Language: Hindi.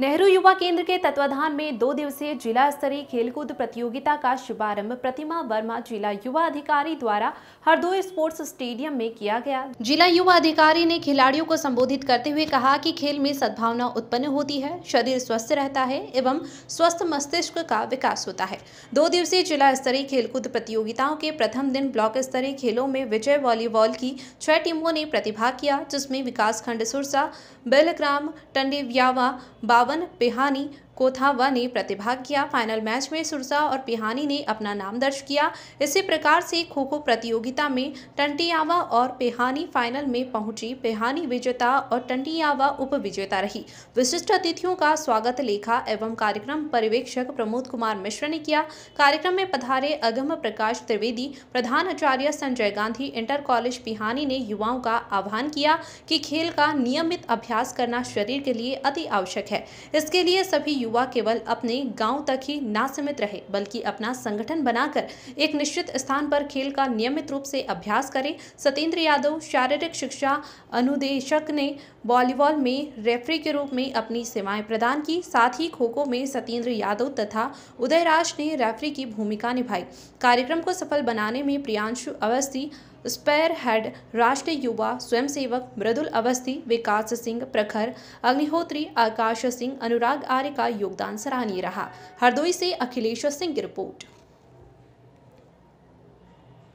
नेहरू युवा केंद्र के तत्वाधान में दो दिवसीय जिला स्तरीय खेलकूद प्रतियोगिता का शुभारंभ प्रतिमा वर्मा जिला युवा अधिकारी द्वारा हरदोई स्पोर्ट्स स्टेडियम में किया गया जिला युवा अधिकारी ने खिलाड़ियों को संबोधित करते हुए कहा कि खेल में सद्भावना उत्पन्न होती है शरीर स्वस्थ रहता है एवं स्वस्थ मस्तिष्क का विकास होता है दो दिवसीय जिला स्तरीय खेलकूद प्रतियोगिताओं के प्रथम दिन ब्लॉक स्तरीय खेलों में विजय वॉलीबॉल की छह टीमों ने प्रतिभाग किया जिसमें खंड सुरसा बेलग्राम टंडेव्यावा सावन पिहानी कोथावा ने प्रतिभाग किया फाइनल मैच में सुरसा और पिहानी ने अपना नाम दर्ज किया इसी प्रकार से खो खो प्रतियोगिता में टंटियावा और पिहानी फाइनल में पहुंची पिहानी विजेता और टंटियावा उप विजेता रही विशिष्ट अतिथियों का स्वागत लेखा एवं कार्यक्रम पर्यवेक्षक प्रमोद कुमार मिश्र ने किया कार्यक्रम में पधारे अगम प्रकाश त्रिवेदी प्रधान आचार्य संजय गांधी इंटर कॉलेज पिहानी ने युवाओं का आह्वान किया कि खेल का नियमित अभ्यास करना शरीर के लिए अति आवश्यक है इसके लिए सभी युवा केवल अपने गांव तक ही ना सीमित रहे बल्कि अपना संगठन बनाकर एक निश्चित स्थान पर खेल का नियमित रूप से अभ्यास करें सत्येंद्र यादव शारीरिक शिक्षा अनुदेशक ने वॉलीबॉल में रेफरी के रूप में अपनी सेवाएं प्रदान की साथ ही खो खो में सत्येंद्र यादव तथा उदयराज ने रेफरी की भूमिका निभाई कार्यक्रम को सफल बनाने में प्रियांशु अवस्थी स्पेयर हेड राष्ट्रीय युवा स्वयंसेवक मृदुल अवस्थी विकास सिंह प्रखर अग्निहोत्री आकाश सिंह अनुराग आर्य का योगदान सराहनीय रहा हरदोई से अखिलेश सिंह की रिपोर्ट